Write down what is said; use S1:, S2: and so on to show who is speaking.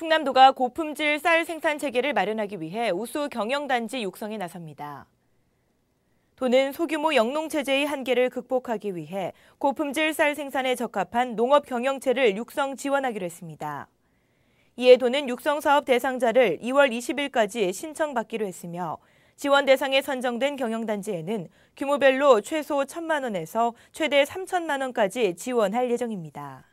S1: 충남도가 고품질 쌀 생산 체계를 마련하기 위해 우수 경영단지 육성에 나섭니다. 도는 소규모 영농체제의 한계를 극복하기 위해 고품질 쌀 생산에 적합한 농업 경영체를 육성 지원하기로 했습니다. 이에 도는 육성사업 대상자를 2월 20일까지 신청받기로 했으며 지원 대상에 선정된 경영단지에는 규모별로 최소 1천만 원에서 최대 3천만 원까지 지원할 예정입니다.